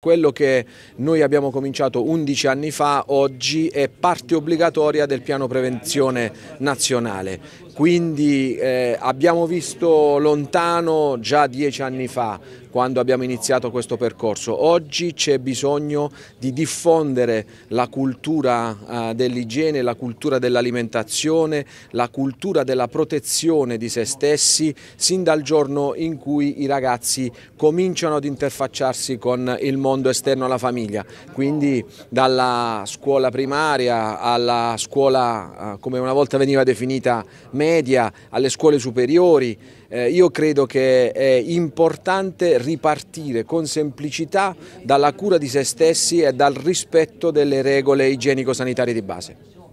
Quello che noi abbiamo cominciato 11 anni fa oggi è parte obbligatoria del piano prevenzione nazionale, quindi eh, abbiamo visto lontano già 10 anni fa quando abbiamo iniziato questo percorso, oggi c'è bisogno di diffondere la cultura eh, dell'igiene, la cultura dell'alimentazione, la cultura della protezione di se stessi sin dal giorno in cui i ragazzi cominciano ad interfacciarsi con il mondo mondo esterno alla famiglia, quindi dalla scuola primaria alla scuola eh, come una volta veniva definita media, alle scuole superiori, eh, io credo che è importante ripartire con semplicità dalla cura di se stessi e dal rispetto delle regole igienico-sanitarie di base.